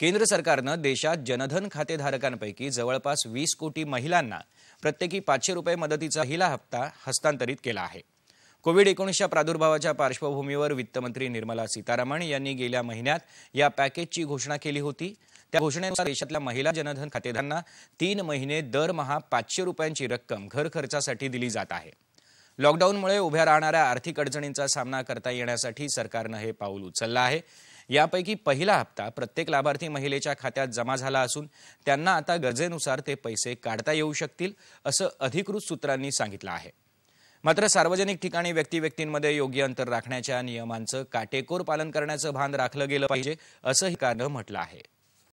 केंद्र सरकारनं देशात जनधन खातेधारकांपैकी जवळपास वीस कोटी महिलांना प्रत्येकी पाचशे रुपये मदतीचा हिला हप्ता हस्तांतरित केला आहे कोविड एकोणीसच्या प्रादुर्भावाच्या पार्श्वभूमीवर वित्तमंत्री निर्मला सीतारामन यांनी गेल्या महिन्यात या पॅकेजची घोषणा केली होती त्या घोषणेनुसार देशातल्या महिला जनधन खातेदारांना तीन महिने दरमहा पाचशे रुपयांची रक्कम घर खर्चासाठी दिली जात आहे लॉकडाऊनमुळे उभ्या राहणाऱ्या आर्थिक अडचणींचा सामना करता येण्यासाठी सरकारनं हे पाऊल उचललं आहे यापैकी पहिला हप्ता प्रत्येक लाभार्थी महिलेच्या खात्यात जमा झाला असून त्यांना आता गरजेनुसार ते पैसे काढता येऊ शकतील असं अधिकृत सूत्रांनी सांगितलं आहे मात्र सार्वजनिक ठिकाणी व्यक्ती व्यक्तींमध्ये योग्य अंतर राखण्याच्या नियमांचं काटेकोर पालन करण्याचं भान राखलं गेलं पाहिजे असंही कारण म्हटलं आहे